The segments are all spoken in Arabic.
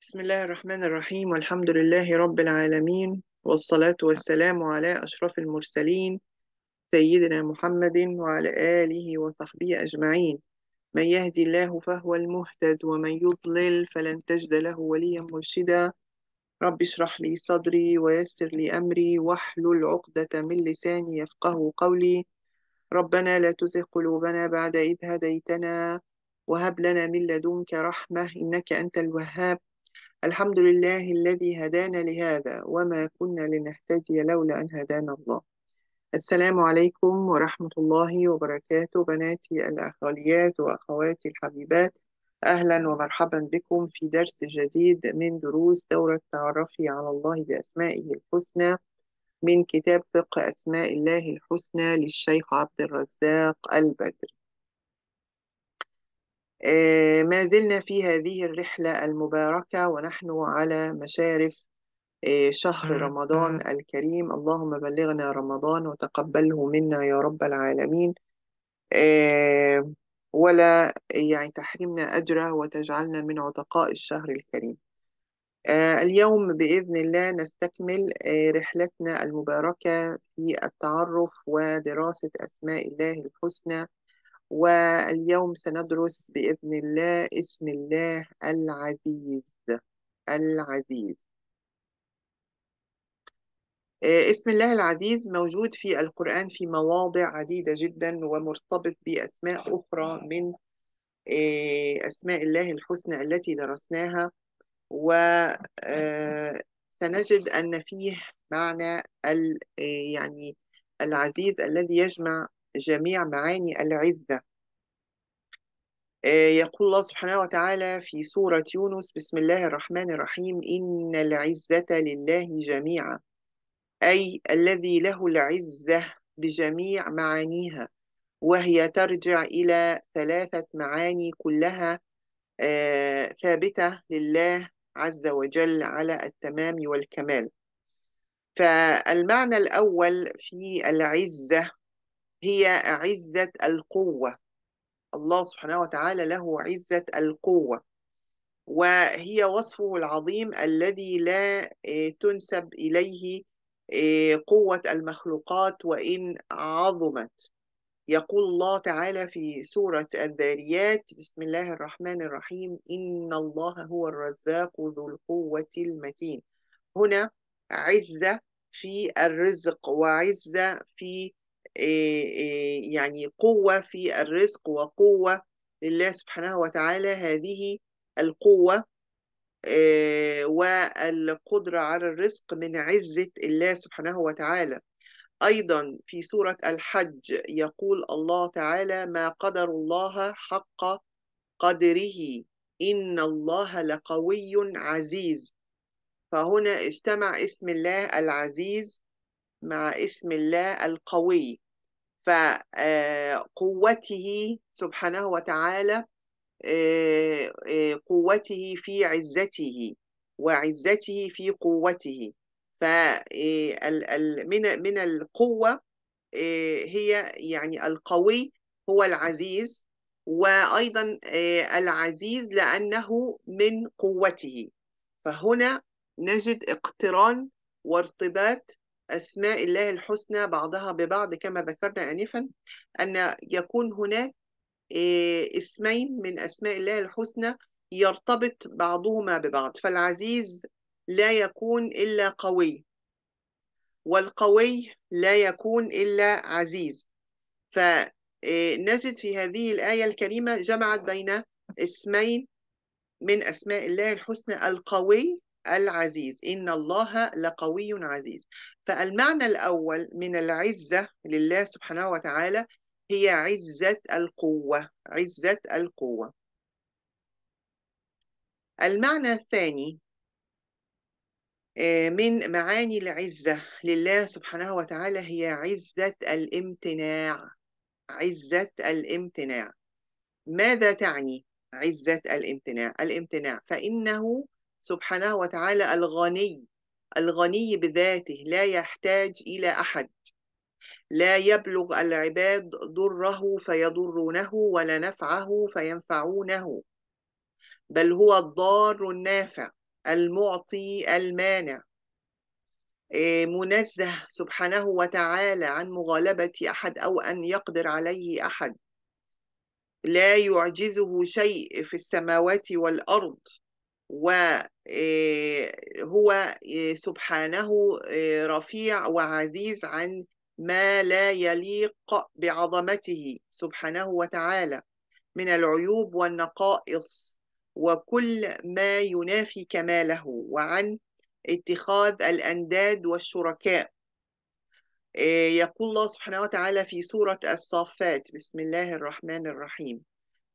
بسم الله الرحمن الرحيم والحمد لله رب العالمين والصلاة والسلام على أشرف المرسلين سيدنا محمد وعلى آله وصحبه أجمعين من يهدي الله فهو المهتد ومن يضلل فلن تجد له وليا مرشدا رب اشرح لي صدري ويسر لي أمري واحلل عقدة من لساني يفقه قولي ربنا لا تزغ قلوبنا بعد إذ هديتنا وهب لنا من لدنك رحمة إنك أنت الوهاب الحمد لله الذي هدانا لهذا وما كنا لنهتدي لولا أن هدانا الله السلام عليكم ورحمة الله وبركاته بناتي الأخواليات وأخواتي الحبيبات أهلا ومرحبا بكم في درس جديد من دروس دورة تعرفي على الله بأسمائه الحسنى من كتاب فقه أسماء الله الحسنى للشيخ عبد الرزاق البدر آه، ما زلنا في هذه الرحلة المباركة ونحن على مشارف آه، شهر رمضان الكريم اللهم بلغنا رمضان وتقبله منا يا رب العالمين آه، ولا يعني تحرمنا أجره وتجعلنا من عتقاء الشهر الكريم اليوم بإذن الله نستكمل رحلتنا المباركة في التعرف ودراسة أسماء الله الحسنى واليوم سندرس بإذن الله اسم الله العزيز العزيز آه، اسم الله العزيز موجود في القرآن في مواضع عديدة جدا ومرتبط بأسماء أخرى من آه، أسماء الله الحسنى التي درسناها وسنجد آه، أن فيه معنى يعني العزيز الذي يجمع جميع معاني العزة آه، يقول الله سبحانه وتعالى في سورة يونس بسم الله الرحمن الرحيم إن العزة لله جميعا أي الذي له العزة بجميع معانيها وهي ترجع إلى ثلاثة معاني كلها آه، ثابتة لله عز وجل على التمام والكمال فالمعنى الأول في العزة هي عزة القوة الله سبحانه وتعالى له عزة القوة وهي وصفه العظيم الذي لا آه، تنسب إليه آه، قوة المخلوقات وإن عظمت يقول الله تعالى في سورة الذاريات بسم الله الرحمن الرحيم إن الله هو الرزاق ذو القوة المتين هنا عزة في الرزق وعزة في آه، آه، يعني قوة في الرزق وقوة لله سبحانه وتعالى هذه القوة آه، والقدرة على الرزق من عزة الله سبحانه وتعالى أيضا في سورة الحج يقول الله تعالى ما قدر الله حق قدره إن الله لقوي عزيز فهنا اجتمع اسم الله العزيز مع اسم الله القوي فقوته آه، سبحانه وتعالى آه، آه، قوته في عزته وعزته في قوته فمن من القوة هي يعني القوي هو العزيز وأيضا العزيز لأنه من قوته فهنا نجد اقتران وارتباط أسماء الله الحسنى بعضها ببعض كما ذكرنا آنفا أن يكون هناك آه، اسمين من أسماء الله الحسنى يرتبط بعضهما ببعض فالعزيز لا يكون إلا قوي والقوي لا يكون إلا عزيز فنجد آه، في هذه الآية الكريمة جمعت بين اسمين من أسماء الله الحسنى القوي العزيز إن الله لقوي عزيز فالمعنى الأول من العزة لله سبحانه وتعالى هي عزة القوة عزة القوة المعنى الثاني آه، من معاني العزة لله سبحانه وتعالى هي عزة الامتناع عزة الامتناع ماذا تعني عزة الامتناع الامتناع فإنه سبحانه وتعالى الغني الغني بذاته لا يحتاج إلى أحد لا يبلغ العباد ضره فيضرونه ولا نفعه فينفعونه بل هو الضار النافع المعطي المانع إيه، منزه سبحانه وتعالى عن مغالبة أحد أو أن يقدر عليه أحد لا يعجزه شيء في السماوات والأرض و آه، هو آه، سبحانه آه، رفيع وعزيز عن ما لا يليق بعظمته سبحانه وتعالى من العيوب والنقائص وكل ما ينافي كماله وعن اتخاذ الانداد والشركاء يقول الله سبحانه وتعالى في سوره الصافات بسم الله الرحمن الرحيم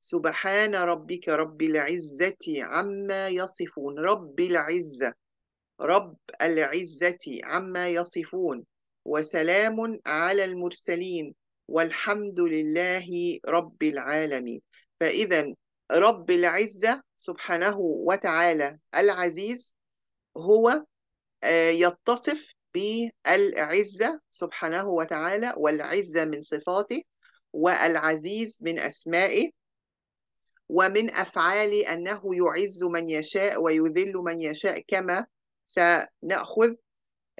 سبحان ربك رب العزة عما يصفون رب العزة رب العزة عما يصفون وسلام على المرسلين والحمد لله رب العالمين فإذا رب العزة سبحانه وتعالى العزيز هو آه، يتصف بالعزة سبحانه وتعالى والعزة من صفاته والعزيز من أسمائه ومن أفعالي أنه يعز من يشاء ويذل من يشاء كما سنأخذ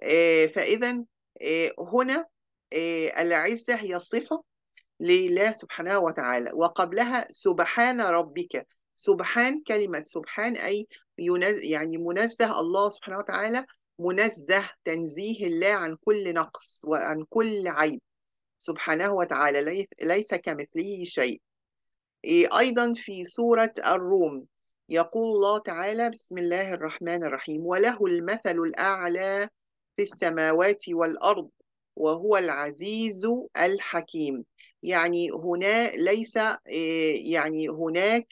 آه، فإذا آه، هنا آه، العزة هي الصفة لله سبحانه وتعالى وقبلها سبحان ربك سبحان كلمة سبحان أي يعني منزه الله سبحانه وتعالى منزه تنزيه الله عن كل نقص وعن كل عيب سبحانه وتعالى ليس كمثله شيء إيه، أيضا في سورة الروم يقول الله تعالى بسم الله الرحمن الرحيم وله المثل الأعلى في السماوات والأرض وهو العزيز الحكيم يعني هنا ليس إيه، يعني هناك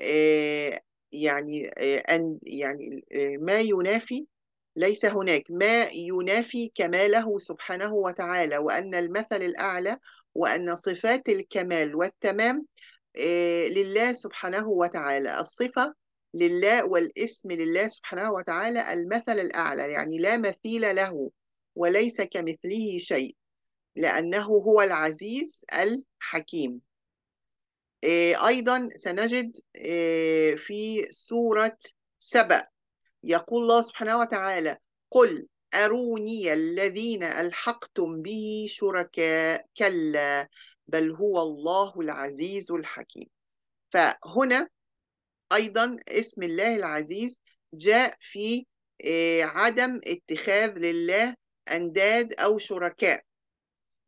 إيه، يعني أن يعني ما ينافي ليس هناك ما ينافي كماله سبحانه وتعالى وأن المثل الأعلى وأن صفات الكمال والتمام آه، لله سبحانه وتعالى الصفة لله والاسم لله سبحانه وتعالى المثل الأعلى يعني لا مثيل له وليس كمثله شيء لأنه هو العزيز الحكيم آه، أيضا سنجد آه، في سورة سبأ يقول الله سبحانه وتعالى قل أروني الذين ألحقتم به شركاء كلا بل هو الله العزيز الحكيم فهنا أيضا اسم الله العزيز جاء في آه، عدم اتخاذ لله أنداد أو شركاء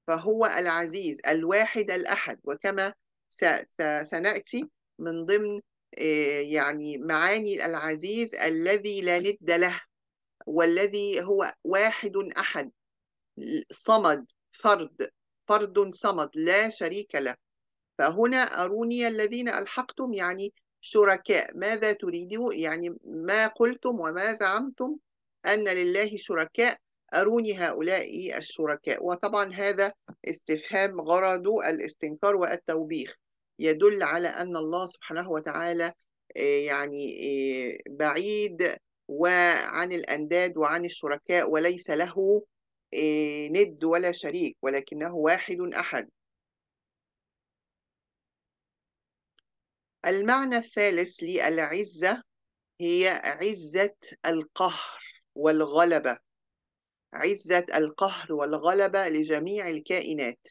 فهو العزيز الواحد الأحد وكما سنأتي من ضمن آه، يعني معاني العزيز الذي لا ند له والذي هو واحد أحد صمد فرد فرد صمد لا شريك له فهنا أروني الذين ألحقتم يعني شركاء ماذا تريدوا يعني ما قلتم وما زعمتم أن لله شركاء أروني هؤلاء الشركاء وطبعا هذا استفهام غرضه الاستنكار والتوبيخ يدل على أن الله سبحانه وتعالى آه، يعني آه، بعيد وعن الأنداد وعن الشركاء وليس له آه، ند ولا شريك ولكنه واحد أحد المعنى الثالث للعزة هي عزة القهر والغلبة عزة القهر والغلبة لجميع الكائنات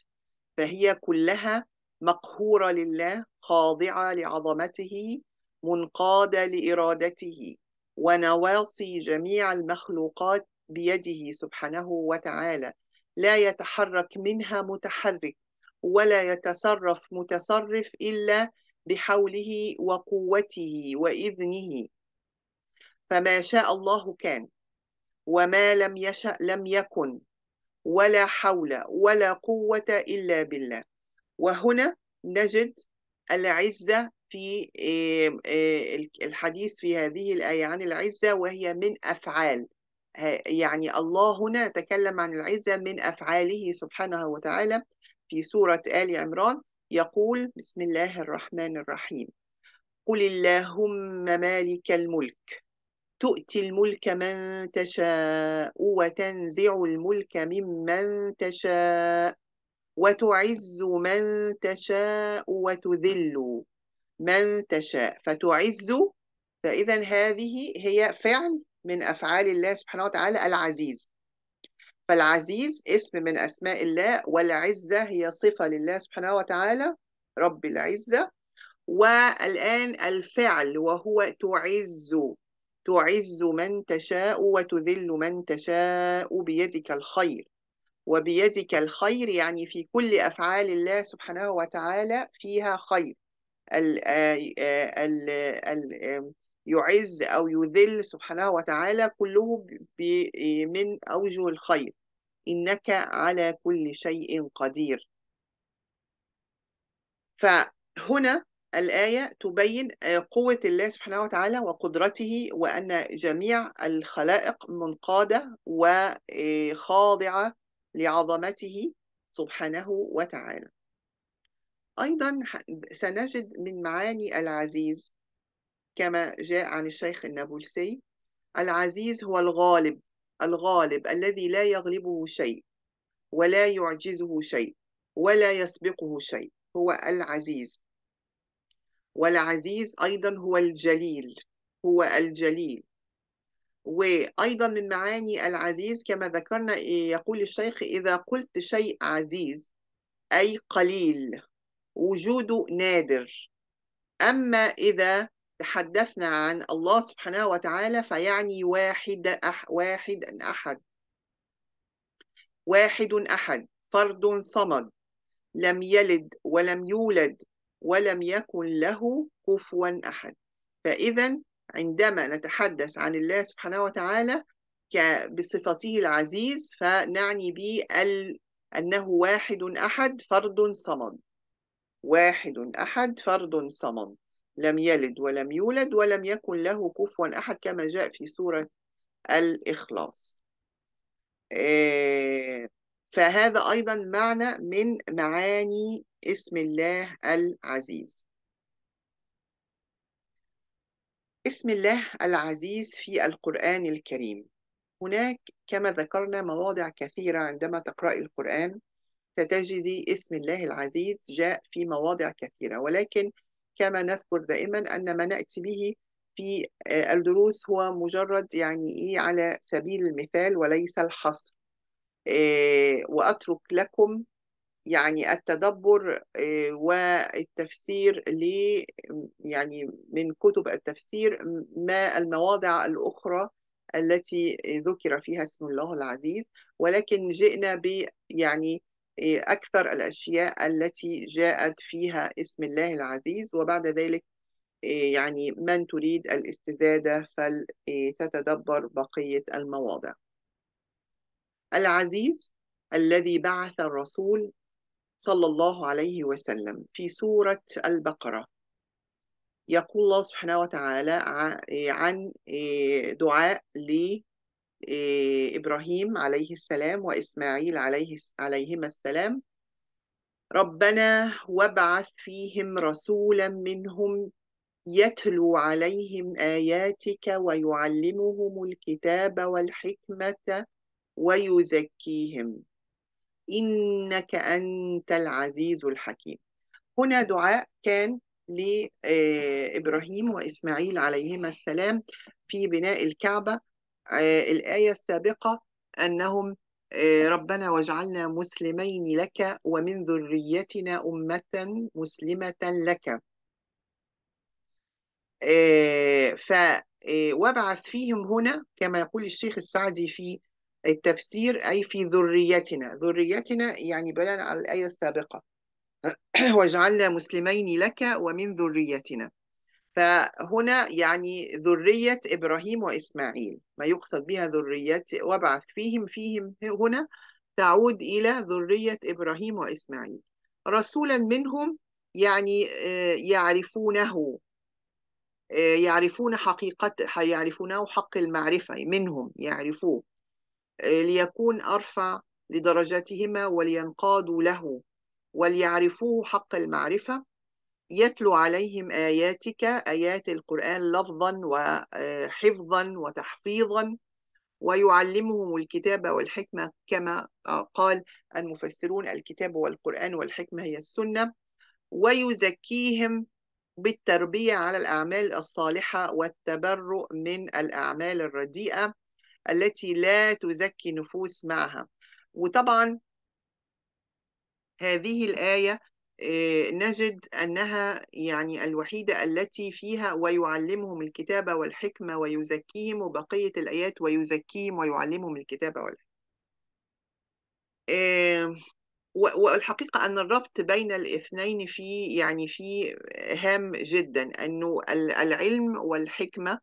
فهي كلها مقهورة لله خاضعة لعظمته منقادة لإرادته ونواصي جميع المخلوقات بيده سبحانه وتعالى لا يتحرك منها متحرك ولا يتصرف متصرف الا بحوله وقوته واذنه فما شاء الله كان وما لم يشا لم يكن ولا حول ولا قوه الا بالله وهنا نجد العزه في آه، آه، الحديث في هذه الايه عن العزه وهي من افعال آه، يعني الله هنا تكلم عن العزة من أفعاله سبحانه وتعالى في سورة آل عمران يقول بسم الله الرحمن الرحيم قل اللهم مالك الملك تؤتي الملك من تشاء وتنزع الملك ممن تشاء وتعز من تشاء وتذل من تشاء فتعز فإذا هذه هي فعل من أفعال الله سبحانه وتعالى العزيز فالعزيز اسم من أسماء الله والعزة هي صفة لله سبحانه وتعالى رب العزة والآن الفعل وهو تعز تعز من تشاء وتذل من تشاء بيدك الخير وبيدك الخير يعني في كل أفعال الله سبحانه وتعالى فيها خير ال ال ال يعز أو يذل سبحانه وتعالى كله من أوجه الخير إنك على كل شيء قدير فهنا الآية تبين آه، قوة الله سبحانه وتعالى وقدرته وأن جميع الخلائق منقادة وخاضعة آه، لعظمته سبحانه وتعالى أيضا سنجد من معاني العزيز كما جاء عن الشيخ النابلسي العزيز هو الغالب الغالب الذي لا يغلبه شيء ولا يعجزه شيء ولا يسبقه شيء هو العزيز والعزيز أيضا هو الجليل هو الجليل وأيضا من معاني العزيز كما ذكرنا يقول الشيخ إذا قلت شيء عزيز أي قليل وجوده نادر أما إذا تحدثنا عن الله سبحانه وتعالى فيعني واحد أح واحد أحد واحد أحد فرد صمد لم يلد ولم يولد ولم يكن له كفوا أحد فإذا عندما نتحدث عن الله سبحانه وتعالى بصفته العزيز فنعني به أنه واحد أحد فرد صمد واحد أحد فرد صمد لم يلد ولم يولد ولم يكن له كفوا أحد كما جاء في سورة الإخلاص آه، فهذا أيضا معنى من معاني اسم الله العزيز اسم الله العزيز في القرآن الكريم هناك كما ذكرنا مواضع كثيرة عندما تقرأ القرآن ستجدي اسم الله العزيز جاء في مواضع كثيرة ولكن كما نذكر دائما أن ما نأتي به في آه، الدروس هو مجرد يعني إيه على سبيل المثال وليس الحصر آه، وأترك لكم يعني التدبر آه، والتفسير ل يعني من كتب التفسير ما المواضع الأخرى التي ذكر فيها اسم الله العزيز ولكن جئنا ب يعني إيه، أكثر الأشياء التي جاءت فيها اسم الله العزيز وبعد ذلك إيه، يعني من تريد الاستزادة فلتتدبر إيه، بقية المواضع العزيز الذي بعث الرسول صلى الله عليه وسلم في سورة البقرة يقول الله سبحانه وتعالى عن دعاء لي آه، إبراهيم عليه السلام وإسماعيل عليه عليهما السلام ربنا وابعث فيهم رسولا منهم يتلو عليهم آياتك ويعلمهم الكتاب والحكمة ويزكيهم إنك أنت العزيز الحكيم هنا دعاء كان لإبراهيم آه، وإسماعيل عليهما السلام في بناء الكعبة آه، الآية السابقة أنهم آه، ربنا واجعلنا مسلمين لك ومن ذريتنا أمة مسلمة لك آه، ف وابعث فيهم هنا كما يقول الشيخ السعدي في التفسير أي في ذريتنا ذريتنا يعني بناء على الآية السابقة واجعلنا مسلمين لك ومن ذريتنا فهنا يعني ذرية إبراهيم وإسماعيل ما يقصد بها ذرية وابعث فيهم فيهم هنا تعود إلى ذرية إبراهيم وإسماعيل رسولا منهم يعني آه، يعرفونه آه، يعرفون حقيقة يعرفونه حق المعرفة منهم يعرفوه ليكون أرفع لدرجاتهما ولينقادوا له وليعرفوه حق المعرفة يتلو عليهم آياتك آيات القرآن لفظا وحفظا آه، وتحفيظا ويعلمهم الكتاب والحكمة كما آه، قال المفسرون الكتاب والقرآن والحكمة هي السنة ويزكيهم بالتربية على الأعمال الصالحة والتبرؤ من الأعمال الرديئة التي لا تزكي نفوس معها وطبعا هذه الآية آه، نجد أنها يعني الوحيدة التي فيها ويعلمهم الكتابة والحكمة ويزكيهم وبقية الآيات ويزكيهم ويعلمهم الكتابة والحكمة آه، والحقيقة أن الربط بين الاثنين في يعني في هام جدا أنه العلم والحكمة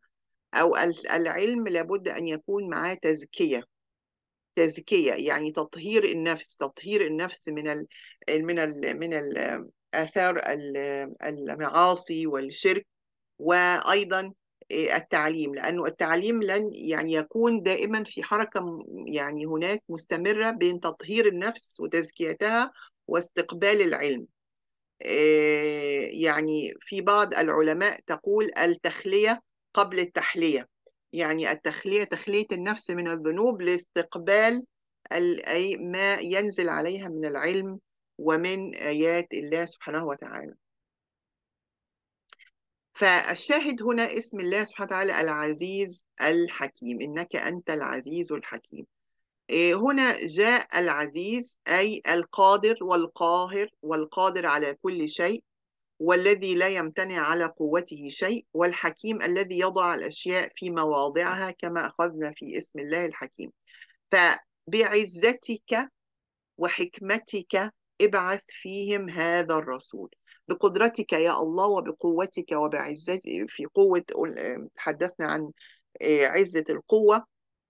أو العلم لابد أن يكون معاه تزكية تزكيه يعني تطهير النفس تطهير النفس من الـ من الـ من ال اثار المعاصي والشرك وايضا آه، التعليم لانه التعليم لن يعني يكون دائما في حركه يعني هناك مستمره بين تطهير النفس وتزكيتها واستقبال العلم آه، يعني في بعض العلماء تقول التخليه قبل التحليه يعني التخلية تخلية النفس من الذنوب لاستقبال أي ما ينزل عليها من العلم ومن آيات الله سبحانه وتعالى فالشاهد هنا اسم الله سبحانه وتعالى العزيز الحكيم إنك أنت العزيز الحكيم إيه، هنا جاء العزيز أي القادر والقاهر والقادر على كل شيء والذي لا يمتنع على قوته شيء والحكيم الذي يضع الأشياء في مواضعها كما أخذنا في اسم الله الحكيم فبعزتك وحكمتك ابعث فيهم هذا الرسول بقدرتك يا الله وبقوتك وبعزتك في قوة تحدثنا عن آه، عزة القوة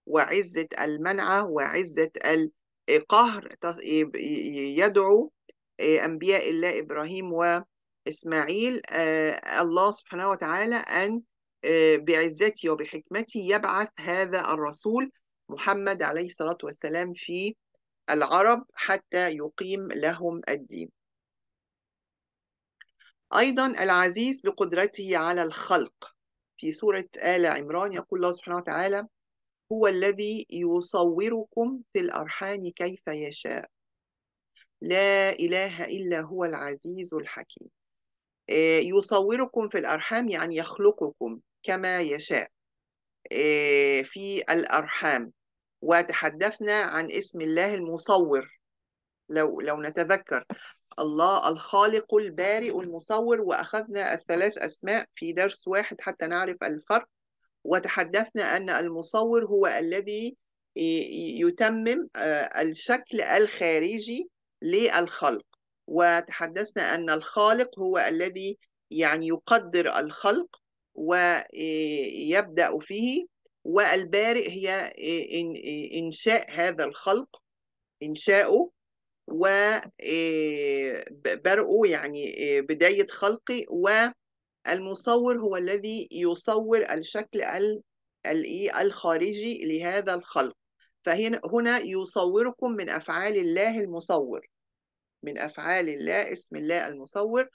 وعزة المنعة وعزة القهر يدعو آه، أنبياء الله إبراهيم و إسماعيل آه، الله سبحانه وتعالى أن آه، بعزته وبحكمته يبعث هذا الرسول محمد عليه الصلاة والسلام في العرب حتى يقيم لهم الدين أيضا العزيز بقدرته على الخلق في سورة آل عمران يقول الله سبحانه وتعالى هو الذي يصوركم في الأرحام كيف يشاء لا إله إلا هو العزيز الحكيم آه، يصوركم في الأرحام يعني يخلقكم كما يشاء آه، في الأرحام وتحدثنا عن اسم الله المصور لو لو نتذكر الله الخالق البارئ المصور وأخذنا الثلاث أسماء في درس واحد حتى نعرف الفرق وتحدثنا أن المصور هو الذي يتمم آه، الشكل الخارجي للخلق وتحدثنا أن الخالق هو الذي يعني يقدر الخلق ويبدأ فيه والبارئ هي إنشاء هذا الخلق إنشاؤه وبرئه يعني بداية خلقي والمصور هو الذي يصور الشكل الخارجي لهذا الخلق فهنا يصوركم من أفعال الله المصور من أفعال الله اسم الله المصور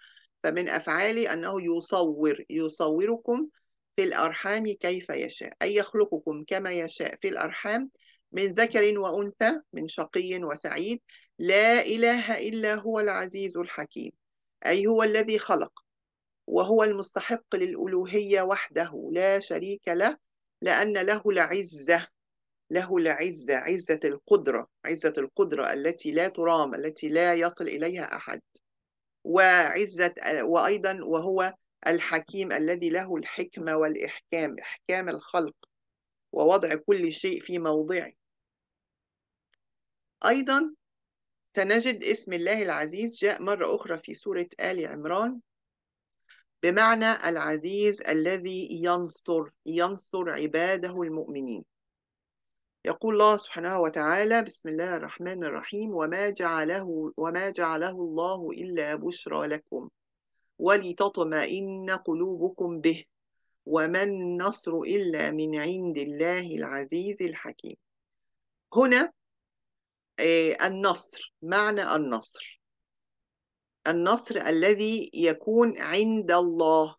فمن أفعاله أنه يصور يصوركم في الأرحام كيف يشاء أي يخلقكم كما يشاء في الأرحام من ذكر وأنثى من شقي وسعيد لا إله إلا هو العزيز الحكيم أي هو الذي خلق وهو المستحق للألوهية وحده لا شريك له لأن له العزة له العزة عزة القدرة عزة القدرة التي لا ترام التي لا يصل إليها أحد وعزة وأيضا وهو الحكيم الذي له الحكمة والإحكام إحكام الخلق ووضع كل شيء في موضعه أيضا سنجد اسم الله العزيز جاء مرة أخرى في سورة آل عمران بمعنى العزيز الذي ينصر ينصر عباده المؤمنين يقول الله سبحانه وتعالى بسم الله الرحمن الرحيم وما جعله وما جعله الله إلا بشرى لكم ولتطمئن قلوبكم به وما النصر إلا من عند الله العزيز الحكيم هنا آه، النصر معنى النصر النصر الذي يكون عند الله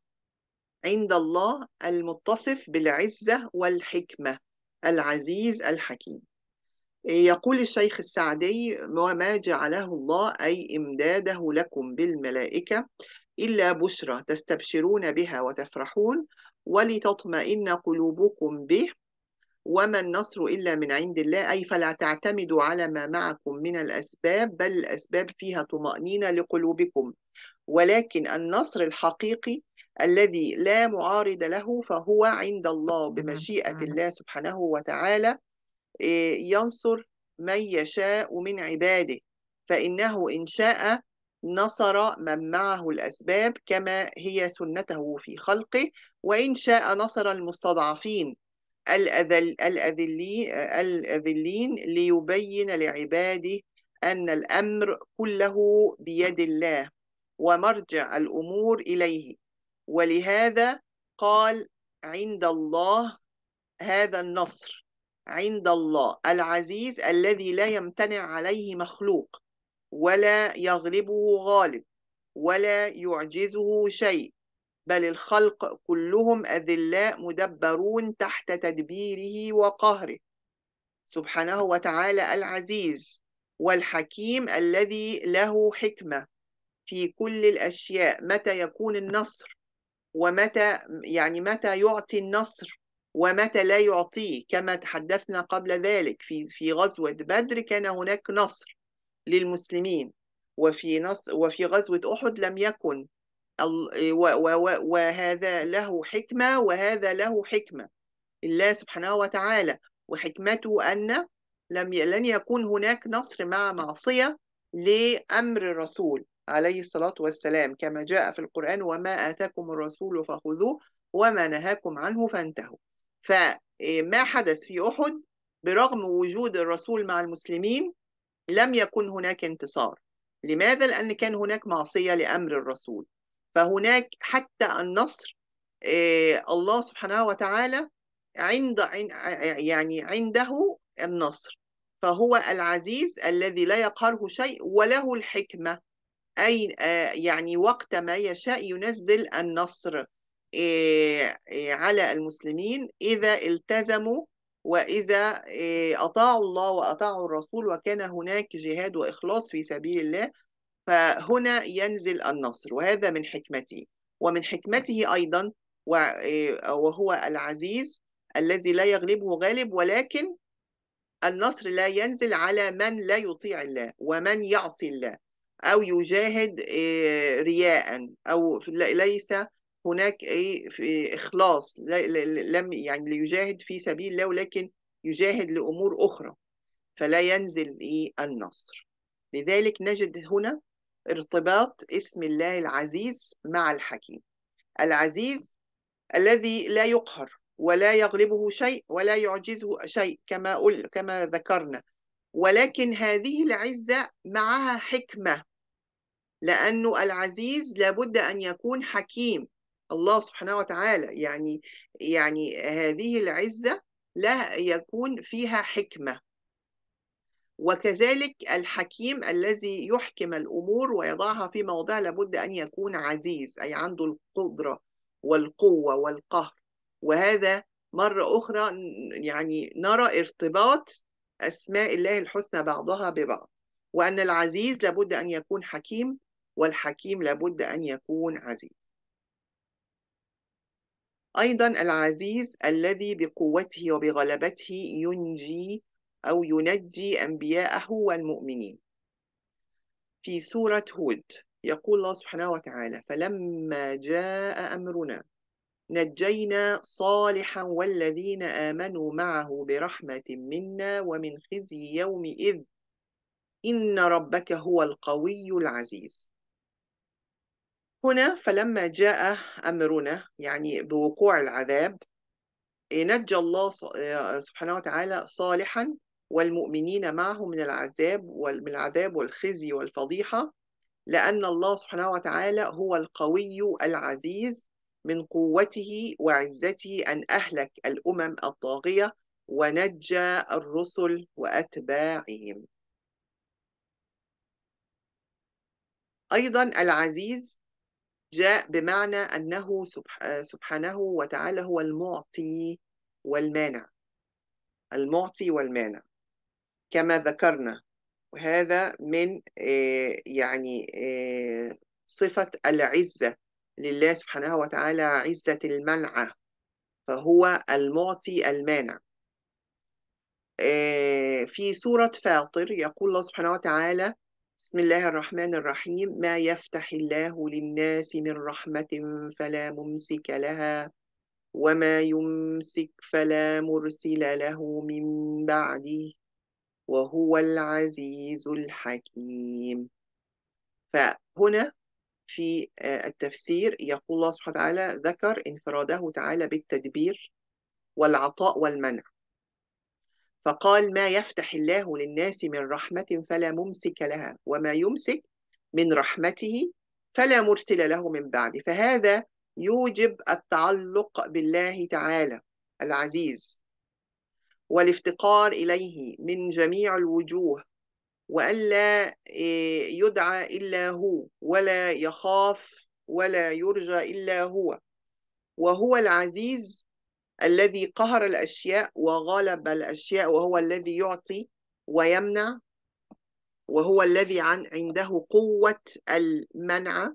عند الله المتصف بالعزة والحكمة العزيز الحكيم يقول الشيخ السعدي وما جعله الله أي إمداده لكم بالملائكة إلا بشرى تستبشرون بها وتفرحون ولتطمئن قلوبكم به وما النصر إلا من عند الله أي فلا تعتمدوا على ما معكم من الأسباب بل الأسباب فيها طمأنينة لقلوبكم ولكن النصر الحقيقي الذي لا معارض له فهو عند الله نعم، بمشيئة نعم. الله سبحانه وتعالى آه، ينصر من يشاء من عباده فإنه إن شاء نصر من معه الأسباب كما هي سنته في خلقه وإن شاء نصر المستضعفين الأذل الأذلين ليبين لعباده أن الأمر كله بيد نعم. الله ومرجع الأمور إليه ولهذا قال عند الله هذا النصر عند الله العزيز الذي لا يمتنع عليه مخلوق ولا يغلبه غالب ولا يعجزه شيء بل الخلق كلهم أذلاء مدبرون تحت تدبيره وقهره سبحانه وتعالى العزيز والحكيم الذي له حكمة في كل الأشياء متى يكون النصر ومتى يعني متى يعطي النصر ومتى لا يعطيه كما تحدثنا قبل ذلك في في غزوة بدر كان هناك نصر للمسلمين وفي نصر وفي غزوة أحد لم يكن وهذا له حكمة وهذا له حكمة الله سبحانه وتعالى وحكمته أن لم لن يكون هناك نصر مع معصية لأمر الرسول عليه الصلاة والسلام كما جاء في القرآن وما آتاكم الرسول فخذوه وما نهاكم عنه فانتهوا فما إيه، حدث في أحد برغم وجود الرسول مع المسلمين لم يكن هناك انتصار لماذا؟ لأن كان هناك معصية لأمر الرسول فهناك حتى النصر إيه، الله سبحانه وتعالى عند يعني عنده النصر فهو العزيز الذي لا يقهره شيء وله الحكمة أي آه، يعني وقت ما يشاء ينزل النصر آه، آه، على المسلمين إذا التزموا وإذا أطاعوا الله وأطاعوا الرسول وكان هناك جهاد وإخلاص في سبيل الله فهنا ينزل النصر وهذا من حكمته ومن حكمته أيضا وهو العزيز الذي لا يغلبه غالب ولكن النصر لا ينزل على من لا يطيع الله ومن يعصي الله أو يجاهد آه، رياء أو ليس هناك إيه في إخلاص لم يعني ليجاهد في سبيل الله ولكن يجاهد لأمور أخرى فلا ينزل النصر لذلك نجد هنا ارتباط اسم الله العزيز مع الحكيم العزيز الذي لا يقهر ولا يغلبه شيء ولا يعجزه شيء كما قل كما ذكرنا ولكن هذه العزة معها حكمة لأنه العزيز لابد أن يكون حكيم الله سبحانه وتعالى يعني يعني هذه العزة لا يكون فيها حكمة وكذلك الحكيم الذي يحكم الأمور ويضعها في موضعها لابد أن يكون عزيز أي عنده القدرة والقوة والقهر وهذا مرة أخرى يعني نرى ارتباط أسماء الله الحسنى بعضها ببعض وأن العزيز لابد أن يكون حكيم والحكيم لابد أن يكون عزيز أيضا العزيز الذي بقوته وبغلبته ينجي أو ينجي أنبياءه والمؤمنين في سورة هود يقول الله سبحانه وتعالى فلما جاء أمرنا نجينا صالحا والذين آمنوا معه برحمة منا ومن خزي يومئذ إن ربك هو القوي العزيز هنا فلما جاء أمرنا يعني بوقوع العذاب نجى الله آه، سبحانه وتعالى صالحا والمؤمنين معه من العذاب من العذاب والخزي والفضيحة لأن الله سبحانه وتعالى هو القوي العزيز من قوته وعزته أن أهلك الأمم الطاغية ونجى الرسل وأتباعهم أيضا العزيز جاء بمعنى أنه سبحانه وتعالى هو المعطي والمانع المعطي والمانع كما ذكرنا وهذا من آه، يعني آه، صفة العزة لله سبحانه وتعالى عزة المنع فهو المعطي المانع آه، في سورة فاطر يقول الله سبحانه وتعالى بسم الله الرحمن الرحيم ما يفتح الله للناس من رحمة فلا ممسك لها وما يمسك فلا مرسل له من بعده وهو العزيز الحكيم فهنا في آه، التفسير يقول الله سبحانه وتعالى ذكر انفراده تعالى بالتدبير والعطاء والمنع فقال ما يفتح الله للناس من رحمة فلا ممسك لها وما يمسك من رحمته فلا مرسل له من بعد فهذا يوجب التعلق بالله تعالى العزيز والافتقار إليه من جميع الوجوه وألا إيه، يدعى إلا هو ولا يخاف ولا يرجى إلا هو وهو العزيز الذي قهر الأشياء وغلب الأشياء وهو الذي يعطي ويمنع وهو الذي عن عنده قوة المنع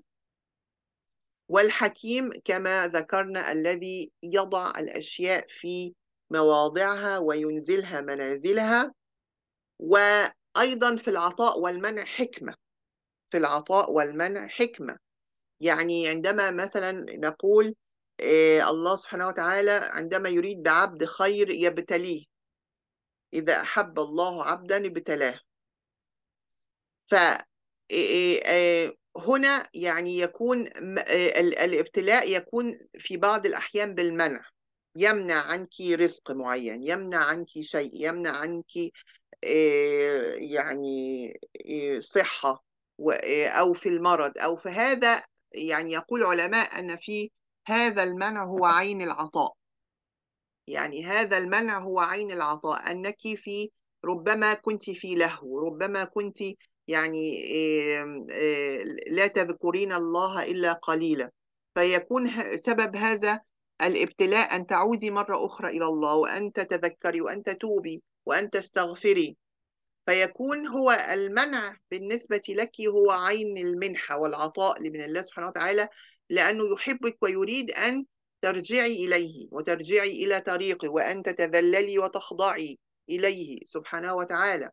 والحكيم كما ذكرنا الذي يضع الأشياء في مواضعها وينزلها منازلها وأيضا في العطاء والمنع حكمة في العطاء والمنع حكمة يعني عندما مثلا نقول آه، الله سبحانه وتعالى عندما يريد بعبد خير يبتليه إذا أحب الله عبدا ابتلاه ف آه، آه، هنا يعني يكون الابتلاء يكون في بعض الأحيان بالمنع يمنع عنك رزق معين يمنع عنك شيء يمنع عنك يعني صحة أو في المرض أو في هذا يعني يقول علماء أن في هذا المنع هو عين العطاء يعني هذا المنع هو عين العطاء أنك في ربما كنت في لهو ربما كنت يعني لا تذكرين الله إلا قليلا فيكون سبب هذا الابتلاء أن تعودي مرة أخرى إلى الله وأن تتذكري وأن تتوبي وأن تستغفري فيكون هو المنع بالنسبة لك هو عين المنحة والعطاء من الله سبحانه وتعالى لأنه يحبك ويريد أن ترجعي إليه وترجعي إلى طريقه وأن تتذللي وتخضعي إليه سبحانه وتعالى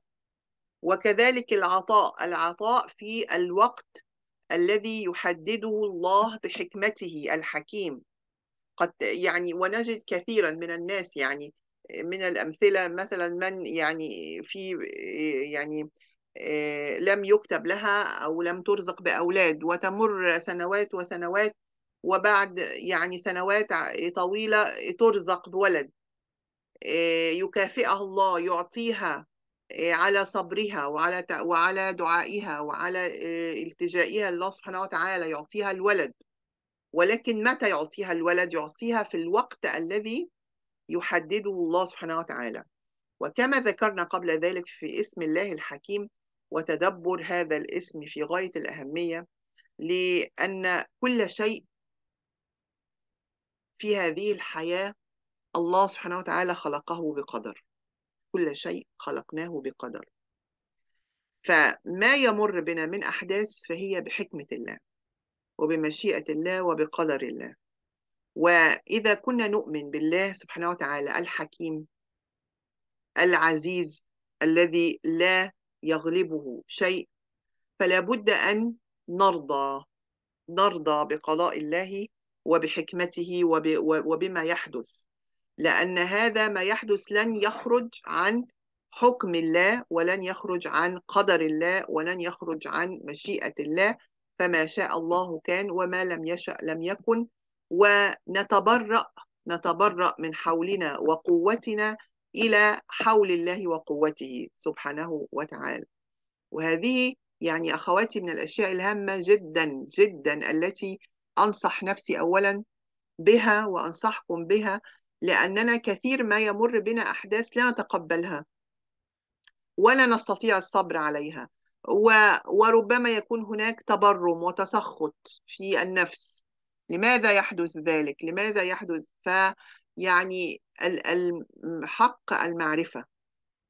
وكذلك العطاء العطاء في الوقت الذي يحدده الله بحكمته الحكيم قد يعني ونجد كثيرا من الناس يعني من الأمثلة مثلا من يعني في يعني آه، لم يكتب لها أو لم ترزق بأولاد وتمر سنوات وسنوات وبعد يعني سنوات طويلة ترزق بولد آه، يكافئها الله يعطيها آه، على صبرها وعلى وعلى دعائها وعلى التجائها لله سبحانه وتعالى يعطيها الولد ولكن متى يعطيها الولد يعطيها في الوقت الذي يحدده الله سبحانه وتعالى وكما ذكرنا قبل ذلك في اسم الله الحكيم وتدبر هذا الاسم في غاية الأهمية لأن كل شيء في هذه الحياة الله سبحانه وتعالى خلقه بقدر كل شيء خلقناه بقدر فما يمر بنا من أحداث فهي بحكمة الله وبمشيئة الله وبقدر الله وإذا كنا نؤمن بالله سبحانه وتعالى الحكيم العزيز الذي لا يغلبه شيء فلا بد أن نرضى نرضى بقضاء الله وبحكمته وب... وبما يحدث لأن هذا ما يحدث لن يخرج عن حكم الله ولن يخرج عن قدر الله ولن يخرج عن مشيئة الله فما شاء الله كان وما لم يشأ لم يكن ونتبرأ نتبرأ من حولنا وقوتنا إلى حول الله وقوته سبحانه وتعالى وهذه يعني أخواتي من الأشياء الهامة جدا جدا التي أنصح نفسي أولا بها وأنصحكم بها لأننا كثير ما يمر بنا أحداث لا نتقبلها ولا نستطيع الصبر عليها و... وربما يكون هناك تبرم وتسخط في النفس لماذا يحدث ذلك لماذا يحدث ف يعني حق المعرفة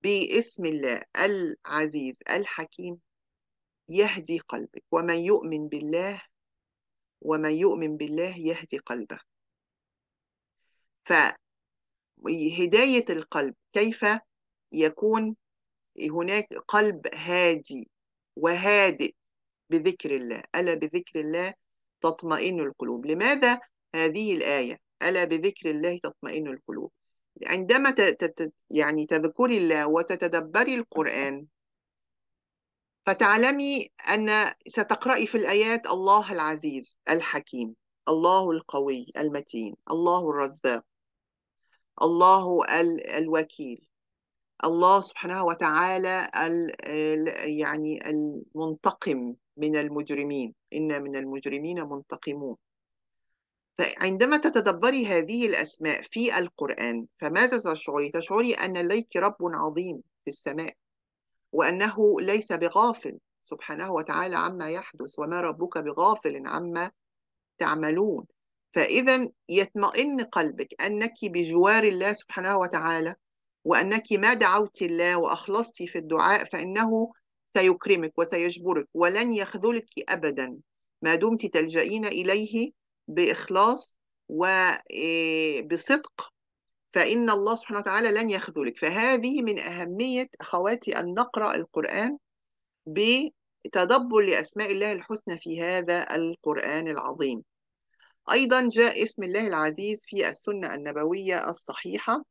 باسم الله العزيز الحكيم يهدي قلبك ومن يؤمن بالله ومن يؤمن بالله يهدي قلبه فهداية القلب كيف يكون هناك قلب هادي وهادئ بذكر الله ألا بذكر الله تطمئن القلوب لماذا هذه الآية ألا بذكر الله تطمئن القلوب عندما يعني تذكري الله وتتدبري القرآن فتعلمي أن ستقرأي في الآيات الله العزيز الحكيم الله القوي المتين الله الرزاق الله الوكيل الله سبحانه وتعالى يعني المنتقم من المجرمين إن من المجرمين منتقمون فعندما تتدبري هذه الأسماء في القرآن فماذا تشعري؟ تشعري أن ليك رب عظيم في السماء وأنه ليس بغافل سبحانه وتعالى عما يحدث وما ربك بغافل عما تعملون فإذا يطمئن قلبك أنك بجوار الله سبحانه وتعالى وأنك ما دعوت الله وأخلصت في الدعاء فإنه سيكرمك وسيجبرك ولن يخذلك أبدا ما دمت تلجئين إليه بإخلاص وبصدق آه، فإن الله سبحانه وتعالى لن يخذلك فهذه من أهمية أخواتي أن نقرأ القرآن بتدبر لأسماء الله الحسنى في هذا القرآن العظيم أيضا جاء اسم الله العزيز في السنة النبوية الصحيحة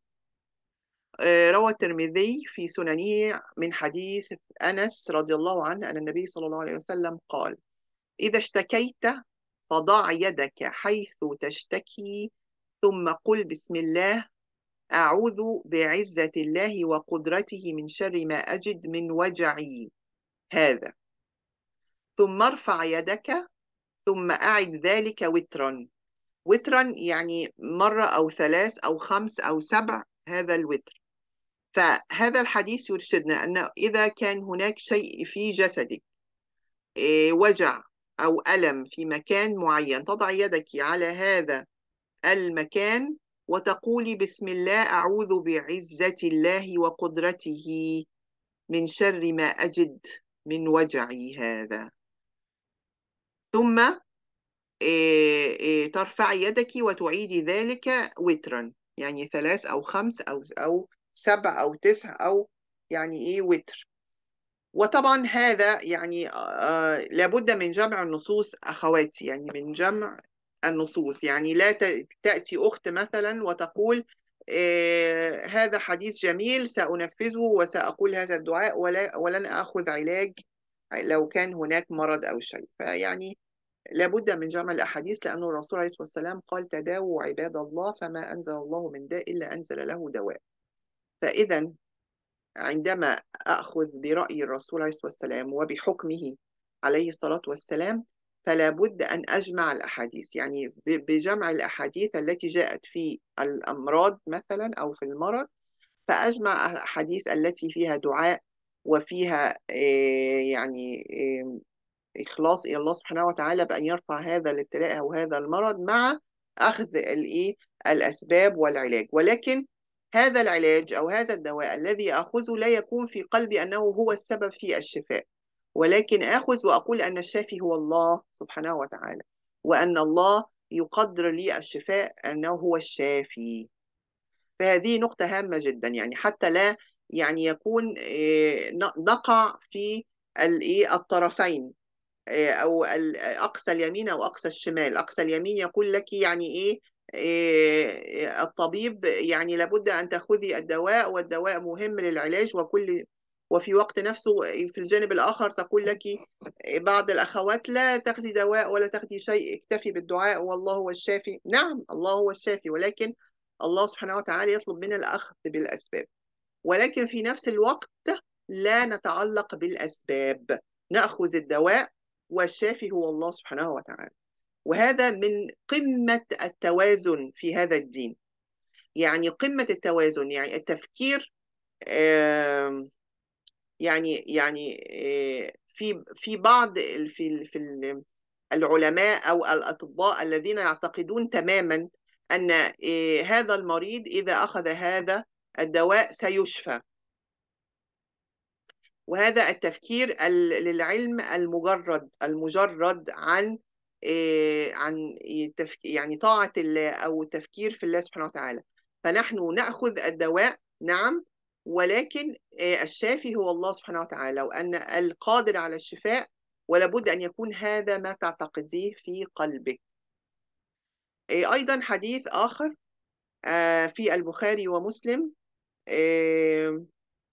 آه، روى الترمذي في سننه من حديث أنس رضي الله عنه أن النبي صلى الله عليه وسلم قال إذا اشتكيت فضع يدك حيث تشتكي ثم قل بسم الله أعوذ بعزة الله وقدرته من شر ما أجد من وجعي هذا ثم ارفع يدك ثم أعد ذلك وترا وترا يعني مرة أو ثلاث أو خمس أو سبع هذا الوتر فهذا الحديث يرشدنا أن إذا كان هناك شيء في جسدك إيه، وجع أو ألم في مكان معين تضع يدك على هذا المكان وتقولي بسم الله أعوذ بعزة الله وقدرته من شر ما أجد من وجعي هذا ثم آه، آه، ترفعي يدك وتعيدي ذلك وترا يعني ثلاث أو خمس أو أو سبع أو تسع أو يعني إيه وتر وطبعا هذا يعني آه، آه، لابد من جمع النصوص أخواتي يعني من جمع النصوص يعني لا تأتي أخت مثلا وتقول آه هذا حديث جميل سأنفذه وسأقول هذا الدعاء ولا ولن آخذ علاج لو كان هناك مرض أو شيء فيعني لابد من جمع الأحاديث لأن الرسول عليه الصلاة والسلام قال تداووا عباد الله فما أنزل الله من داء إلا أنزل له دواء فإذا عندما أخذ برأي الرسول عليه الصلاة والسلام وبحكمه عليه الصلاة والسلام فلا بد أن أجمع الأحاديث يعني بجمع الأحاديث التي جاءت في الأمراض مثلا أو في المرض فأجمع الأحاديث التي فيها دعاء وفيها يعني آمم، إخلاص إلى الله سبحانه وتعالى بأن يرفع هذا الابتلاء أو هذا المرض مع أخذ الإيه الأسباب والعلاج ولكن هذا العلاج أو هذا الدواء الذي آخذه لا يكون في قلبي أنه هو السبب في الشفاء ولكن آخذ وأقول أن الشافي هو الله سبحانه وتعالى وأن الله يقدر لي الشفاء أنه هو الشافي فهذه نقطة هامة جدا يعني حتى لا يعني يكون آه، نقع في إيه، الطرفين آه، او اقصى اليمين او اقصى الشمال اقصى اليمين يقول لك يعني ايه آه، الطبيب يعني لابد أن تأخذي الدواء والدواء مهم للعلاج وكل وفي وقت نفسه في الجانب الآخر تقول لك بعض الأخوات لا تأخذي دواء ولا تأخذي شيء اكتفي بالدعاء والله هو الشافي نعم الله هو الشافي ولكن الله سبحانه وتعالى يطلب منا الأخذ بالأسباب ولكن في نفس الوقت لا نتعلق بالأسباب نأخذ الدواء والشافي هو الله سبحانه وتعالى وهذا من قمة التوازن في هذا الدين يعني قمة التوازن يعني التفكير يعني يعني آه، في في بعض في في العلماء او الاطباء الذين يعتقدون تماما ان آه، هذا المريض اذا اخذ هذا الدواء سيشفى وهذا التفكير للعلم المجرد المجرد عن آه، عن يعني طاعة الله أو التفكير في الله سبحانه وتعالى فنحن نأخذ الدواء نعم ولكن آه، الشافي هو الله سبحانه وتعالى وأن القادر على الشفاء ولابد أن يكون هذا ما تعتقديه في قلبك آه، أيضا حديث آخر في البخاري ومسلم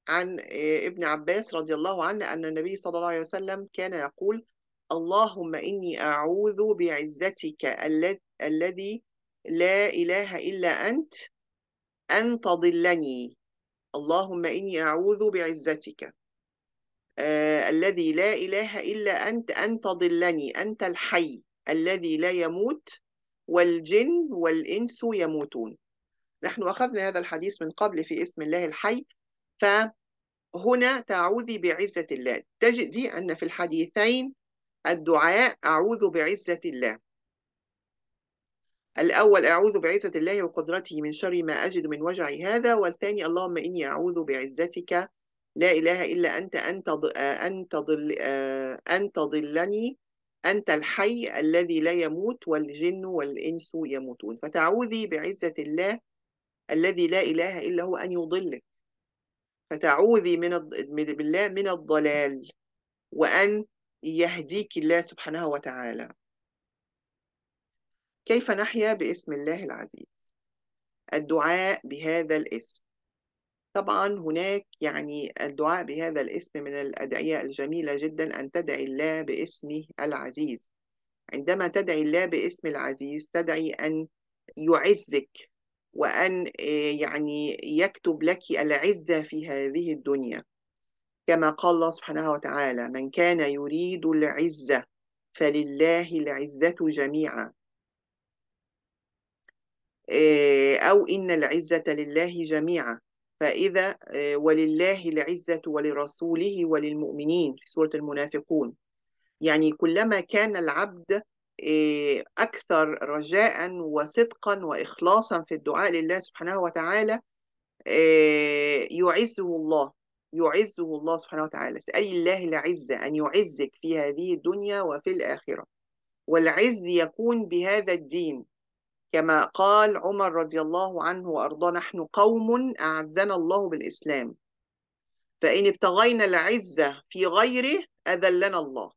عن ابن عباس رضي الله عنه أن النبي صلى الله عليه وسلم كان يقول اللهم إني أعوذ بعزتك الذي لا إله إلا أنت أن تضلني اللهم إني أعوذ بعزتك آه الذي لا إله إلا أنت أن تضلني أنت الحي الذي لا يموت والجن والإنس يموتون نحن أخذنا هذا الحديث من قبل في اسم الله الحي فهنا تعوذي بعزة الله تجدي أن في الحديثين الدعاء أعوذ بعزة الله الأول أعوذ بعزة الله وقدرته من شر ما أجد من وجع هذا والثاني اللهم إني أعوذ بعزتك لا إله إلا أنت أنت أن تضل آه، أن تضلني أنت الحي الذي لا يموت والجن والإنس يموتون فتعوذي بعزة الله الذي لا إله إلا هو أن يضلك فتعوذي من بالله من الضلال وأن يهديك الله سبحانه وتعالى كيف نحيا باسم الله العزيز الدعاء بهذا الاسم طبعا هناك يعني الدعاء بهذا الاسم من الأدعية الجميلة جدا أن تدعي الله باسمه العزيز عندما تدعي الله باسم العزيز تدعي أن يعزك وأن آه، يعني يكتب لك العزة في هذه الدنيا كما قال الله سبحانه وتعالى من كان يريد العزة فلله العزة جميعا آه، أو إن العزة لله جميعا فإذا آه، ولله العزة ولرسوله وللمؤمنين في سورة المنافقون يعني كلما كان العبد آه، أكثر رجاء وصدقا وإخلاصا في الدعاء لله سبحانه وتعالى يعزه الله يعزه الله سبحانه وتعالى سأل الله العزة أن يعزك في هذه الدنيا وفي الآخرة والعز يكون بهذا الدين كما قال عمر رضي الله عنه وأرضاه نحن قوم أعزنا الله بالإسلام فإن ابتغينا العزة في غيره أذلنا الله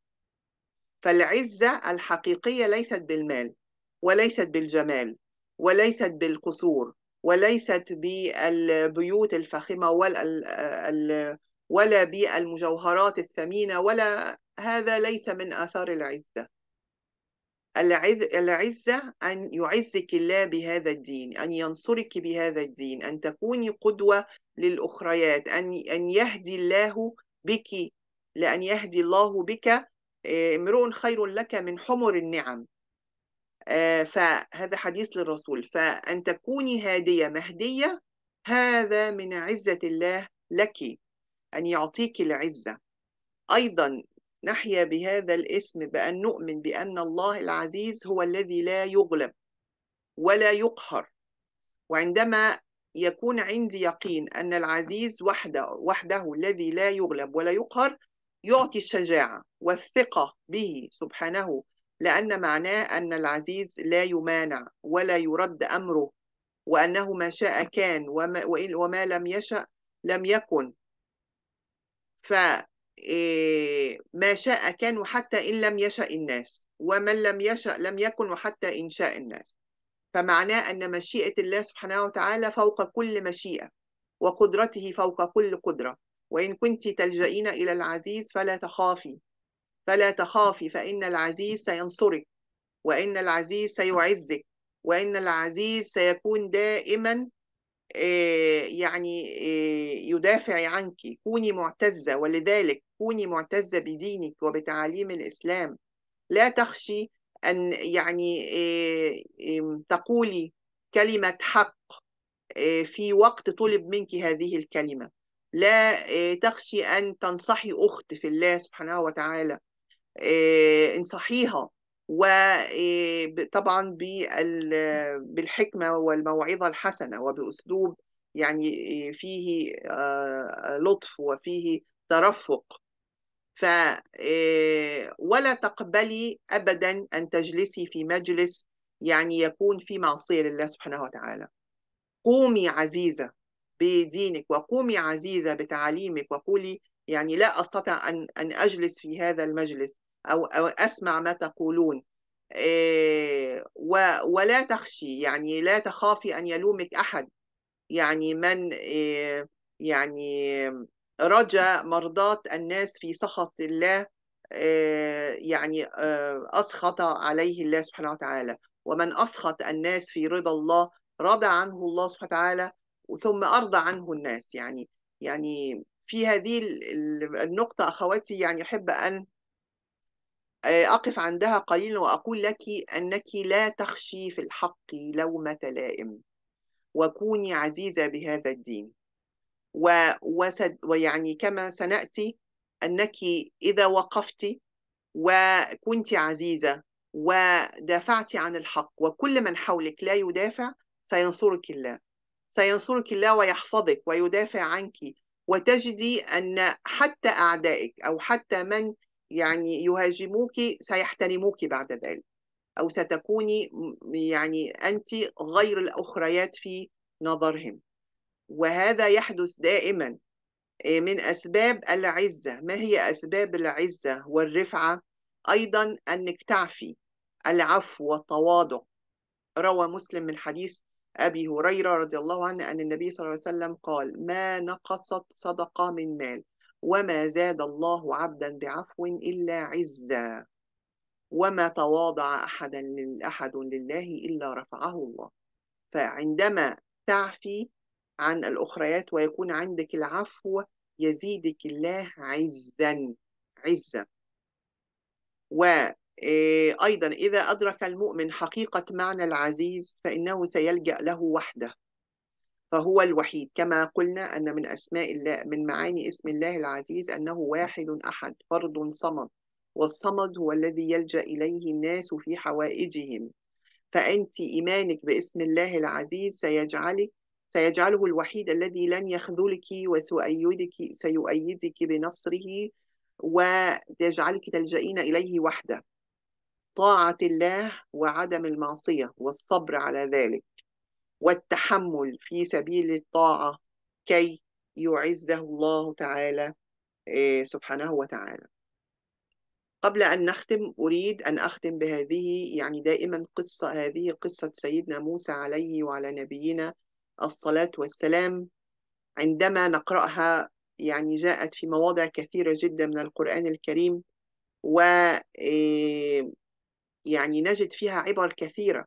فالعزة الحقيقية ليست بالمال وليست بالجمال وليست بالقصور وليست بالبيوت الفخمة ولا ولا بالمجوهرات الثمينة ولا هذا ليس من آثار العزة العزة أن يعزك الله بهذا الدين أن ينصرك بهذا الدين أن تكوني قدوة للأخريات أن أن يهدي الله بك لأن يهدي الله بك آه، امرؤ خير لك من حمر النعم آه، فهذا حديث للرسول فأن تكوني هادية مهدية هذا من عزة الله لك أن يعطيك العزة أيضا نحيا بهذا الاسم بأن نؤمن بأن الله العزيز هو الذي لا يغلب ولا يقهر وعندما يكون عندي يقين أن العزيز وحده وحده الذي لا يغلب ولا يقهر يعطي الشجاعة والثقة به سبحانه لأن معناه أن العزيز لا يمانع ولا يرد أمره وأنه ما شاء كان وما, وما لم يشأ لم يكن فما إيه، شاء كان وحتى إن لم يشأ الناس ومن لم يشأ لم يكن وحتى إن شاء الناس فمعناه أن مشيئة الله سبحانه وتعالى فوق كل مشيئة وقدرته فوق كل قدرة وإن كنت تلجئين إلى العزيز فلا تخافي فلا تخافي فإن العزيز سينصرك وإن العزيز سيعزك وإن العزيز سيكون دائما آه، يعني آه، يدافع عنك كوني معتزة ولذلك كوني معتزة بدينك وبتعاليم الإسلام لا تخشي أن يعني آه، تقولي كلمة حق في وقت طلب منك هذه الكلمة لا تخشي أن تنصحي أخت في الله سبحانه وتعالى آه، انصحيها وطبعا آه، بالحكمة والموعظة الحسنة وبأسلوب يعني آه، فيه لطف وفيه ترفق ف ولا تقبلي أبدا أن تجلسي في مجلس يعني يكون في معصية لله سبحانه وتعالى قومي عزيزة بدينك وقومي عزيزة بتعاليمك وقولي يعني لا أستطيع أن أن أجلس في هذا المجلس أو, أو أسمع ما تقولون آه، ولا تخشي يعني لا تخافي أن يلومك أحد يعني من آه، يعني رجا مرضاة الناس في سخط الله آه، يعني أسخط عليه الله سبحانه وتعالى ومن أسخط الناس في رضا الله رضى عنه الله سبحانه وتعالى ثم أرضى عنه الناس يعني يعني في هذه النقطة أخواتي يعني أحب أن آه، أقف عندها قليلا وأقول لك أنك لا تخشي في الحق لومة لائم وكوني عزيزة بهذا الدين و وسد ويعني كما سنأتي أنك إذا وقفت وكنت عزيزة ودافعت عن الحق وكل من حولك لا يدافع سينصرك الله سينصرك الله ويحفظك ويدافع عنك وتجدي أن حتى أعدائك أو حتى من يعني يهاجموك سيحترموك بعد ذلك أو ستكوني يعني أنت غير الأخريات في نظرهم وهذا يحدث دائما آه، من أسباب العزة ما هي أسباب العزة والرفعة أيضا أنك تعفي العفو والتواضع روى مسلم من حديث أبي هريرة رضي الله عنه أن النبي صلى الله عليه وسلم قال ما نقصت صدقة من مال وما زاد الله عبدا بعفو إلا عزا وما تواضع أحدا أحد لله إلا رفعه الله فعندما تعفي عن الأخريات ويكون عندك العفو يزيدك الله عزا و وأيضا إذا أدرك المؤمن حقيقة معنى العزيز فإنه سيلجأ له وحده فهو الوحيد كما قلنا أن من أسماء الله من معاني اسم الله العزيز أنه واحد أحد فرد صمد والصمد هو الذي يلجأ إليه الناس في حوائجهم فأنت إيمانك باسم الله العزيز سيجعلك سيجعله الوحيد الذي لن يخذلك وسيؤيدك سيؤيدك بنصره ويجعلك تلجئين إليه وحده طاعة الله وعدم المعصية والصبر على ذلك والتحمل في سبيل الطاعة كي يعزه الله تعالى آه، سبحانه وتعالى قبل أن نختم أريد أن أختم بهذه يعني دائما قصة هذه قصة سيدنا موسى عليه وعلى نبينا الصلاة والسلام عندما نقرأها يعني جاءت في مواضع كثيرة جدا من القرآن الكريم و آه، يعني نجد فيها عبر كثيرة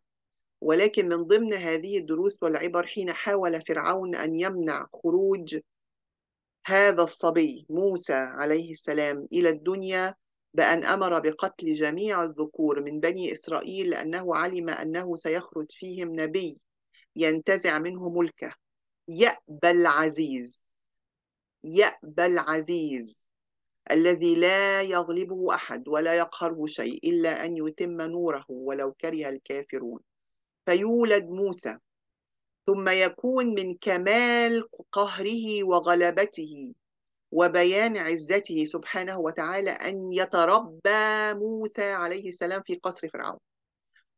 ولكن من ضمن هذه الدروس والعبر حين حاول فرعون أن يمنع خروج هذا الصبي موسى عليه السلام إلى الدنيا بأن أمر بقتل جميع الذكور من بني إسرائيل لأنه علم أنه سيخرج فيهم نبي ينتزع منه ملكه يأبى العزيز يأبى العزيز الذي لا يغلبه أحد ولا يقهره شيء إلا أن يتم نوره ولو كره الكافرون فيولد موسى ثم يكون من كمال قهره وغلبته وبيان عزته سبحانه وتعالى أن يتربى موسى عليه السلام في قصر فرعون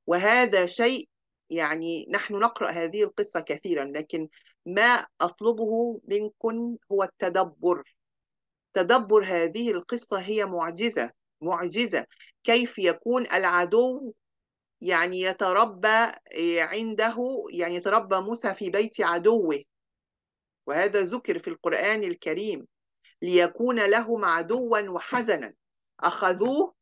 وهذا شيء يعني نحن نقرأ هذه القصة كثيرا لكن ما أطلبه منكم هو التدبر تدبر هذه القصة هي معجزة معجزة كيف يكون العدو يعني يتربى آه، عنده يعني يتربى موسى في بيت عدوه وهذا ذكر في القرآن الكريم ليكون لهم عدوا وحزنا أخذوه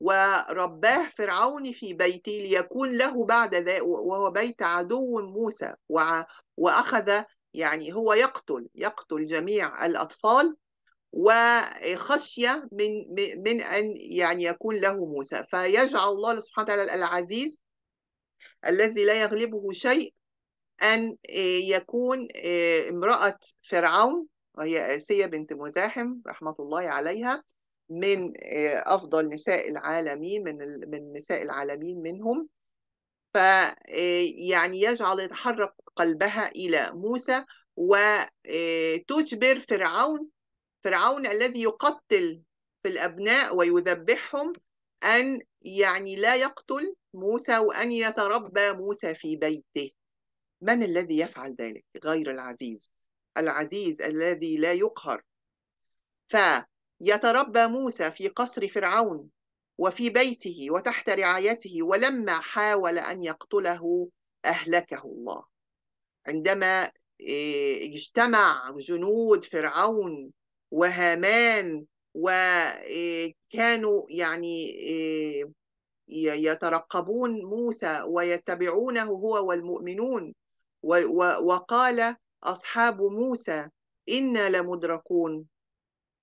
ورباه فرعون في بيته ليكون له بعد ذلك وهو بيت عدو موسى وأخذ يعني هو يقتل يقتل جميع الأطفال وخشية من من أن يعني يكون له موسى فيجعل الله سبحانه وتعالى العزيز الذي لا يغلبه شيء أن آه، يكون آه، امرأة فرعون وهي آسية بنت مزاحم رحمة الله عليها من آه، أفضل نساء العالمين من من نساء العالمين منهم فيعني يجعل يتحرك قلبها إلى موسى وتجبر فرعون فرعون الذي يقتل في الأبناء ويذبحهم أن يعني لا يقتل موسى وأن يتربى موسى في بيته من الذي يفعل ذلك غير العزيز العزيز الذي لا يقهر فيتربى موسى في قصر فرعون وفي بيته وتحت رعايته ولما حاول أن يقتله أهلكه الله عندما إيه، اجتمع جنود فرعون وهامان وكانوا يعني آه، يترقبون موسى ويتبعونه هو والمؤمنون وقال أصحاب موسى إنا لمدركون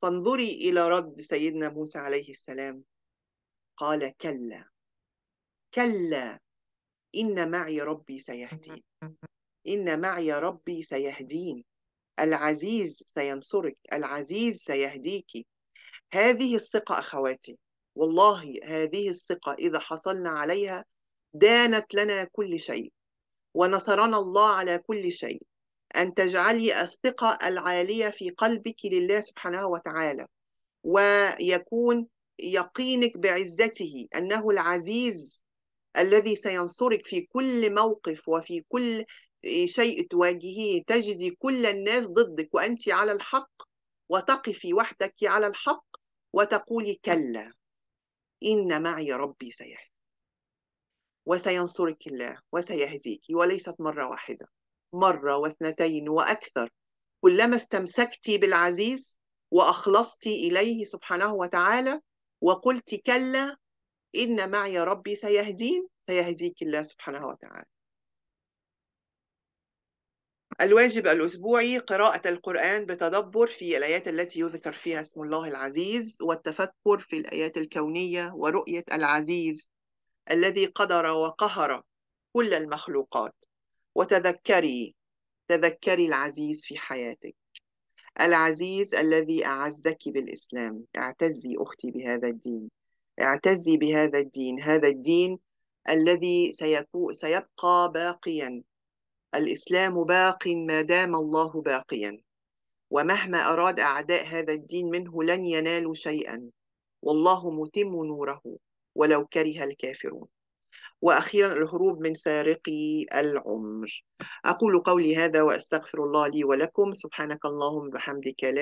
فانظري إلى رد سيدنا موسى عليه السلام قال كلا كلا إن معي ربي سيهدين إن معي ربي سيهدين العزيز سينصرك العزيز سيهديك هذه الثقة أخواتي والله هذه الثقة إذا حصلنا عليها دانت لنا كل شيء ونصرنا الله على كل شيء أن تجعلي الثقة العالية في قلبك لله سبحانه وتعالى ويكون يقينك بعزته أنه العزيز الذي سينصرك في كل موقف وفي كل شيء تواجهيه تجدي كل الناس ضدك وأنت على الحق وتقفي وحدك على الحق وتقولي كلا إن معي ربي سيهدي وسينصرك الله وسيهديك وليست مرة واحدة مرة واثنتين وأكثر كلما استمسكت بالعزيز وأخلصت إليه سبحانه وتعالى وقلت كلا إن معي ربي سيهدين سيهديك الله سبحانه وتعالى الواجب الأسبوعي قراءة القرآن بتدبر في الآيات التي يذكر فيها اسم الله العزيز والتفكر في الآيات الكونية ورؤية العزيز الذي قدر وقهر كل المخلوقات وتذكري تذكري العزيز في حياتك العزيز الذي أعزك بالإسلام اعتزي أختي بهذا الدين اعتزي بهذا الدين هذا الدين الذي سيبقى باقيا الإسلام باق ما دام الله باقيا ومهما أراد أعداء هذا الدين منه لن ينالوا شيئا والله متم نوره ولو كره الكافرون واخيرا الهروب من سارقي العمر اقول قولي هذا واستغفر الله لي ولكم سبحانك اللهم وبحمدك لا